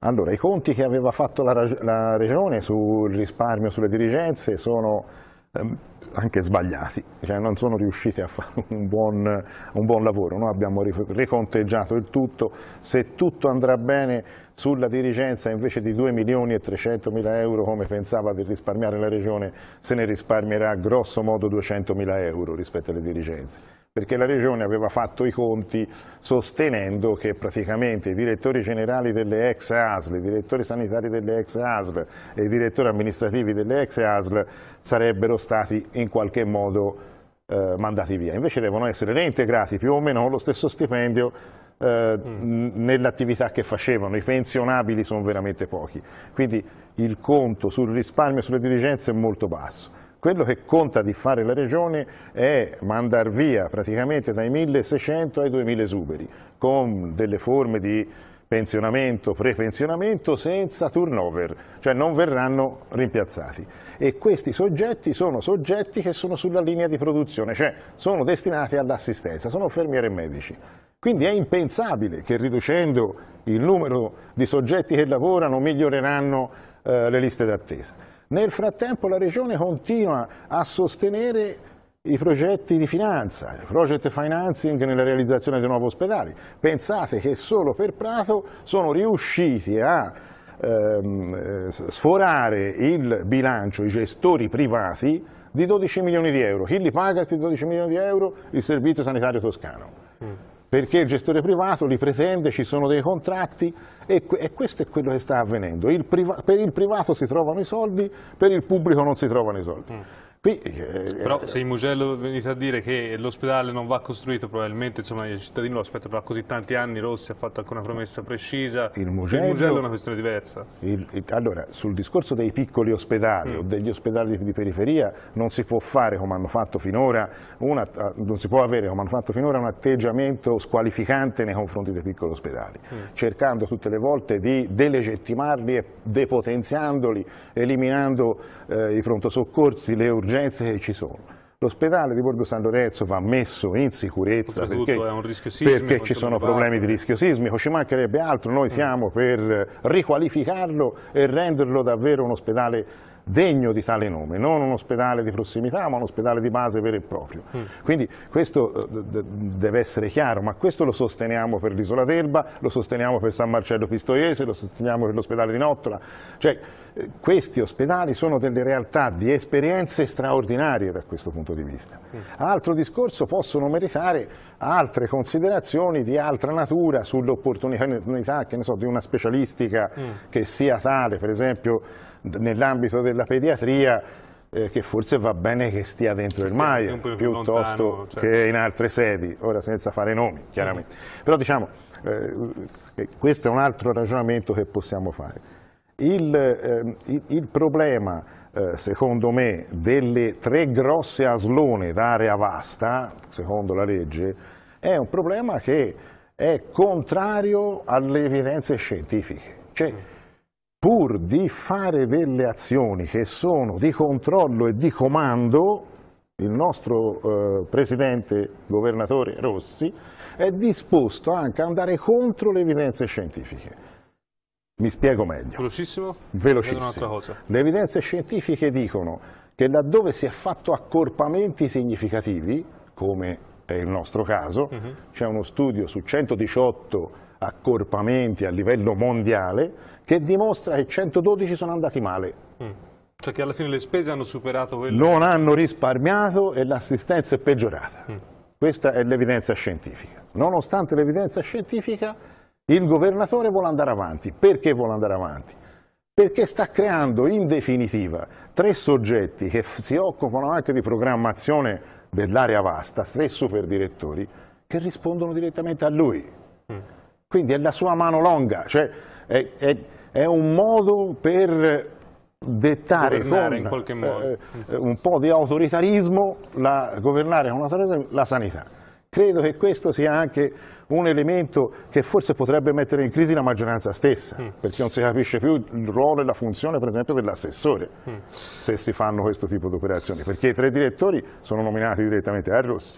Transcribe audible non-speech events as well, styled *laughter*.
Allora, i conti che aveva fatto la, la Regione sul risparmio sulle dirigenze sono ehm, anche sbagliati, cioè non sono riusciti a fare *laughs* un buon, un buon lavoro, noi abbiamo riconteggiato il tutto, se tutto andrà bene sulla dirigenza invece di 2 milioni e 300 mila euro come pensava di risparmiare la Regione se ne risparmierà grosso modo 200 mila euro rispetto alle dirigenze perché la Regione aveva fatto i conti sostenendo che praticamente i direttori generali delle ex ASL, i direttori sanitari delle ex ASL e i direttori amministrativi delle ex ASL sarebbero stati in qualche modo eh, mandati via. Invece devono essere reintegrati più o meno con lo stesso stipendio eh, mm. nell'attività che facevano, i pensionabili sono veramente pochi, quindi il conto sul risparmio e sulle dirigenze è molto basso. Quello che conta di fare la Regione è mandar via praticamente dai 1600 ai 2000 esuberi, con delle forme di pensionamento, prepensionamento senza turnover, cioè non verranno rimpiazzati. E questi soggetti sono soggetti che sono sulla linea di produzione, cioè sono destinati all'assistenza, sono infermieri e medici. Quindi è impensabile che riducendo il numero di soggetti che lavorano miglioreranno eh, le liste d'attesa. Nel frattempo la Regione continua a sostenere i progetti di finanza, il project financing nella realizzazione dei nuovi ospedali. Pensate che solo per Prato sono riusciti a ehm, eh, sforare il bilancio, i gestori privati, di 12 milioni di euro. Chi li paga questi 12 milioni di euro? Il Servizio Sanitario Toscano. Mm. Perché il gestore privato li pretende, ci sono dei contratti e, e questo è quello che sta avvenendo. Il per il privato si trovano i soldi, per il pubblico non si trovano i soldi. Mm. Qui, eh, eh, Però se il Mugello venite a dire che l'ospedale non va costruito, probabilmente insomma, i cittadini lo aspetta da così tanti anni, Rossi ha fatto anche una promessa precisa, il Mugello, il Mugello è una questione diversa. Il, il, allora, sul discorso dei piccoli ospedali mm. o degli ospedali di, di, periferia non si può fare come hanno fatto finora, una, eh, non si può avere come hanno fatto finora un atteggiamento squalificante nei confronti dei piccoli ospedali, mm. cercando tutte le volte di delegittimarli e depotenziandoli, eliminando eh, i pronto soccorsi, le urgenze emergenze che ci sono. L'ospedale di Borgo San Lorenzo va messo in sicurezza perché, sismico, perché ci sono problemi di rischio sismico, ci mancherebbe altro, noi mm. siamo per riqualificarlo e renderlo davvero un ospedale degno di tale nome, non un ospedale di prossimità ma un ospedale di base vero e proprio. Mm. Quindi questo eh, deve essere chiaro, ma questo lo sosteniamo per l'isola d'Elba, lo sosteniamo per San Marcello Pistoiese, lo sosteniamo per l'ospedale di Nottola, cioè eh, questi ospedali sono delle realtà di esperienze straordinarie da questo punto di vista. Mm. Altro discorso possono meritare altre considerazioni di altra natura sull'opportunità so, di una specialistica mm. che sia tale, per esempio nell'ambito della pediatria eh, che forse va bene che stia dentro che il Maia piuttosto lontano, cioè. che in altre sedi, ora senza fare nomi chiaramente. Mm. Però diciamo, eh, eh, questo è un altro ragionamento che possiamo fare. Il, eh, il, il problema, eh, secondo me, delle tre grosse aslone d'area vasta, secondo la legge, è un problema che è contrario alle evidenze scientifiche. Cioè, mm pur di fare delle azioni che sono di controllo e di comando, il nostro eh, presidente governatore Rossi è disposto anche ad andare contro le evidenze scientifiche. Mi spiego meglio. Velocissimo? Velocissimo. Le evidenze scientifiche dicono che laddove si è fatto accorpamenti significativi, come è il nostro caso, uh mhm. -huh. c'è uno studio su 118 accorpamenti a livello mondiale che dimostra che 112 sono andati male. Mm. Cioè che alla fine le spese hanno superato quello... Non hanno risparmiato e l'assistenza è peggiorata. Mm. Questa è l'evidenza scientifica. Nonostante l'evidenza scientifica, il governatore vuole andare avanti. Perché vuole andare avanti? Perché sta creando in definitiva tre soggetti che si occupano anche di programmazione dell'area vasta, tre superdirettori, che rispondono direttamente a lui. Mm. Quindi è la sua mano longa, cioè è, è, è un modo per dettare con eh, eh, un po' di autoritarismo, la, governare con la sanità. Credo che questo sia anche un elemento che forse potrebbe mettere in crisi la maggioranza stessa, mm. perché non si capisce più il ruolo e la funzione per esempio dell'assessore mm. se si fanno questo tipo di operazioni, perché i tre direttori sono nominati direttamente da Rossi.